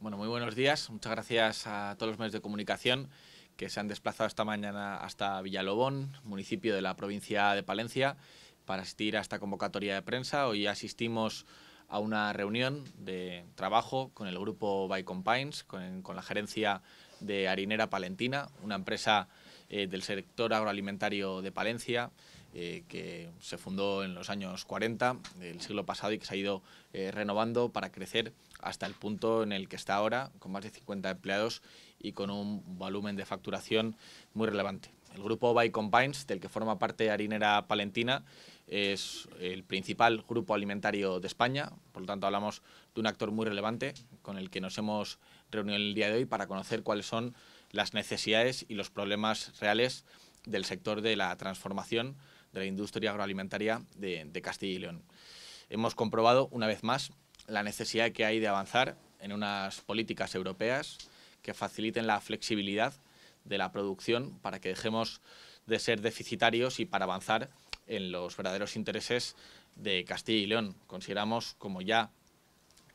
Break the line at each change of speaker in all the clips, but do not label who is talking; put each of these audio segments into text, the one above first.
Bueno, muy buenos días. Muchas gracias a todos los medios de comunicación que se han desplazado esta mañana hasta Villalobón, municipio de la provincia de Palencia, para asistir a esta convocatoria de prensa. Hoy asistimos a una reunión de trabajo con el grupo Bicompines, con, con la gerencia de Harinera Palentina, una empresa eh, del sector agroalimentario de Palencia, eh, que se fundó en los años 40 del siglo pasado y que se ha ido eh, renovando para crecer hasta el punto en el que está ahora, con más de 50 empleados y con un volumen de facturación muy relevante. El grupo By del que forma parte Harinera Palentina, es el principal grupo alimentario de España, por lo tanto hablamos de un actor muy relevante con el que nos hemos reunido el día de hoy para conocer cuáles son las necesidades y los problemas reales del sector de la transformación de la industria agroalimentaria de, Castilla y León. Hemos comprobado una vez más la necesidad que hay de avanzar en unas políticas europeas que faciliten la flexibilidad de la producción para que dejemos de ser deficitarios y para avanzar en los verdaderos intereses de Castilla y León. Consideramos, como ya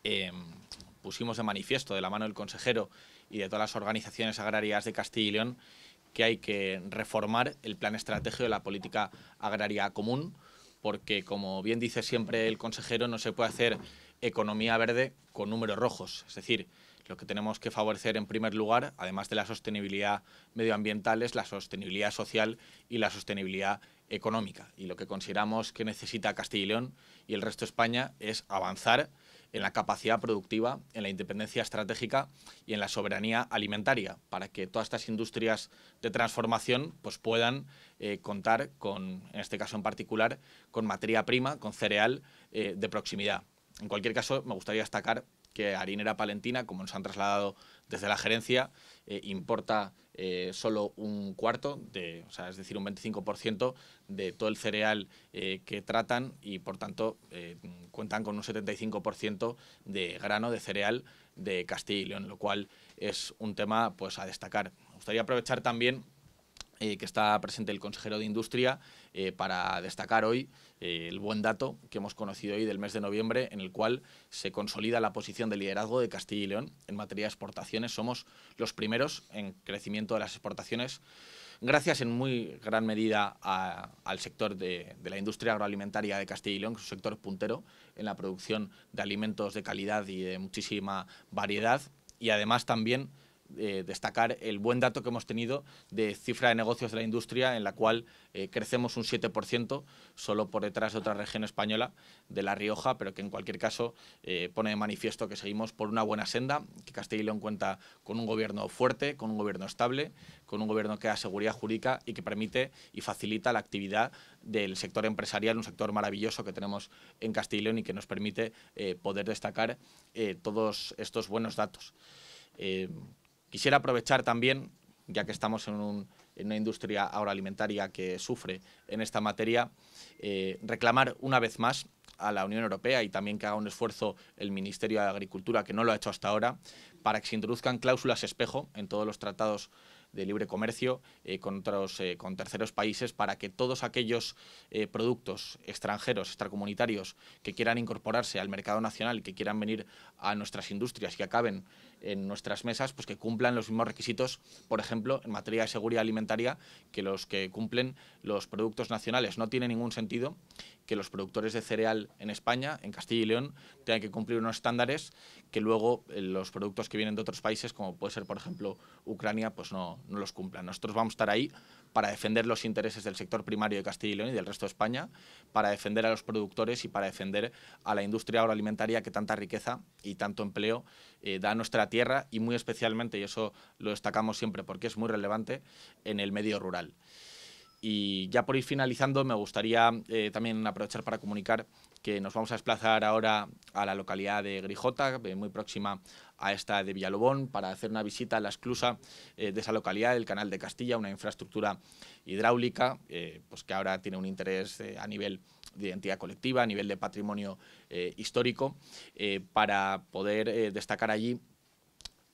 eh, pusimos de manifiesto de la mano del consejero y de todas las organizaciones agrarias de Castilla y León que hay que reformar el plan estratégico de la política agraria común, porque como bien dice siempre el consejero, no se puede hacer economía verde con números rojos. Es decir, lo que tenemos que favorecer en primer lugar, además de la sostenibilidad medioambiental, es la sostenibilidad social y la sostenibilidad económica. Y lo que consideramos que necesita Castilla y León y el resto de España es avanzar en la capacidad productiva, en la independencia estratégica y en la soberanía alimentaria, para que todas estas industrias de transformación pues, puedan eh, contar con, en este caso en particular, con materia prima, con cereal eh, de proximidad. En cualquier caso, me gustaría destacar que Harinera Palentina, como nos han trasladado desde la gerencia, eh, importa eh, solo un cuarto, de, o sea, es decir, un 25% de todo el cereal eh, que tratan y, por tanto, cuentan con un 75% de grano de cereal de Castilla y León, lo cual es un tema pues, a destacar. Me gustaría aprovechar también eh, que está presente el consejero de Industria eh, para destacar hoy eh, el buen dato que hemos conocido hoy del mes de noviembre, en el cual se consolida la posición de liderazgo de Castilla y León en materia de exportaciones. Somos los primeros en crecimiento de las exportaciones, gracias en muy gran medida al sector de, de, la industria agroalimentaria de Castilla y León, que es un sector puntero en la producción de alimentos de calidad y de muchísima variedad, y además también eh, destacar el buen dato que hemos tenido de cifra de negocios de la industria, en la cual eh, crecemos un 7%, solo por detrás de otra región española, de La Rioja, pero que en cualquier caso eh, pone de manifiesto que seguimos por una buena senda, que Castilla y León cuenta con un gobierno fuerte, con un gobierno estable, con un gobierno que da seguridad jurídica y que permite y facilita la actividad del sector empresarial, un sector maravilloso que tenemos en Castilla y León y que nos permite poder destacar todos estos buenos datos. Quisiera aprovechar también, ya que estamos en, una industria agroalimentaria que sufre en esta materia, eh, reclamar una vez más a la Unión Europea y también que haga un esfuerzo el Ministerio de Agricultura, que no lo ha hecho hasta ahora, para que se introduzcan cláusulas espejo en todos los tratados de libre comercio eh, eh, con, terceros países para que todos aquellos productos extranjeros, extracomunitarios, que quieran incorporarse al mercado nacional, y que quieran venir a nuestras industrias y acaben en nuestras mesas pues que cumplan los mismos requisitos, por ejemplo, en materia de seguridad alimentaria que los que cumplen los productos nacionales. No tiene ningún sentido que los productores de cereal en España, en Castilla y León, tengan que cumplir unos estándares que luego eh, los productos que vienen de otros países, como puede ser, por ejemplo, Ucrania, pues no, los cumplan. Nosotros vamos a estar ahí para defender los intereses del sector primario de Castilla y León y del resto de España, para defender a los productores y para defender a la industria agroalimentaria que tanta riqueza y tanto empleo eh, da a nuestra tierra y muy especialmente, y eso lo destacamos siempre porque es muy relevante, en el medio rural. Y ya por ir finalizando, me gustaría eh, también aprovechar para comunicar que nos vamos a desplazar ahora a la localidad de Grijota, eh, muy próxima a esta de Villalobón, para hacer una visita a la esclusa eh, de esa localidad, el Canal de Castilla, una infraestructura hidráulica pues que ahora tiene un interés a nivel de identidad colectiva, a nivel de patrimonio histórico, para poder destacar allí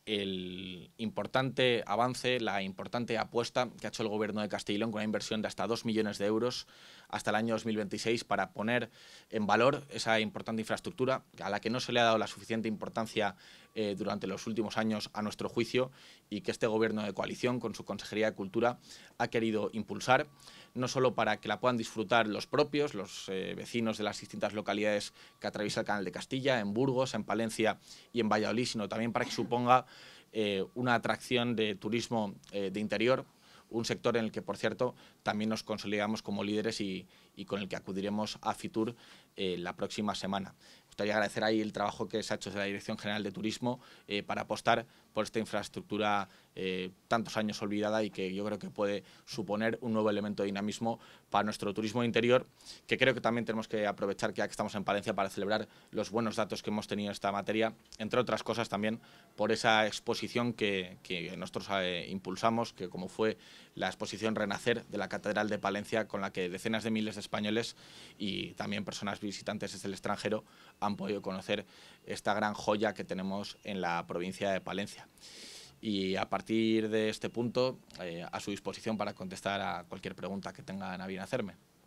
el importante avance, la importante apuesta que ha hecho el gobierno de Castellón con una inversión de hasta 2 millones de euros hasta el año 2026 para poner en valor esa importante infraestructura a la que no se le ha dado la suficiente importancia eh, durante los últimos años, a nuestro juicio, y que este Gobierno de coalición, con su Consejería de Cultura, ha querido impulsar, no solo para que la puedan disfrutar los propios, los eh, vecinos de las distintas localidades que atraviesa el Canal de Castilla, en Burgos, en Palencia y en Valladolid, sino también para que suponga eh, una atracción de turismo de interior un sector en el que, por cierto, también nos consolidamos como líderes y con el que acudiremos a FITUR eh, la próxima semana. Me gustaría agradecer ahí el trabajo que se ha hecho desde la Dirección General de Turismo eh, para apostar por esta infraestructura eh, tantos años olvidada y que yo creo que puede suponer un nuevo elemento de dinamismo para nuestro turismo interior, que creo que también tenemos que aprovechar que ya que estamos en Palencia para celebrar los buenos datos que hemos tenido en esta materia, entre otras cosas también por esa exposición que, que nosotros eh, impulsamos, que como fue la exposición Renacer de la Catedral de Palencia, con la que decenas de miles de españoles y también personas visitantes desde el extranjero han podido conocer esta gran joya que tenemos en la provincia de Palencia. Y a partir de este punto, eh, a su disposición para contestar a cualquier pregunta que tengan a bien hacerme.